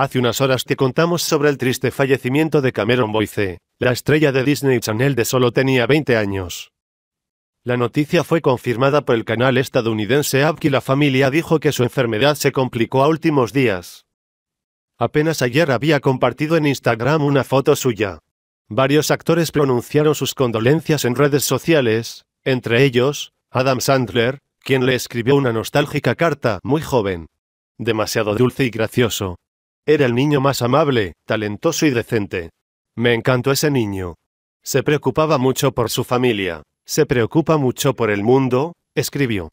Hace unas horas te contamos sobre el triste fallecimiento de Cameron Boyce, la estrella de Disney Channel de solo tenía 20 años. La noticia fue confirmada por el canal estadounidense Up y la familia dijo que su enfermedad se complicó a últimos días. Apenas ayer había compartido en Instagram una foto suya. Varios actores pronunciaron sus condolencias en redes sociales, entre ellos, Adam Sandler, quien le escribió una nostálgica carta, muy joven. Demasiado dulce y gracioso, era el niño más amable, talentoso y decente. Me encantó ese niño. Se preocupaba mucho por su familia, se preocupa mucho por el mundo, escribió.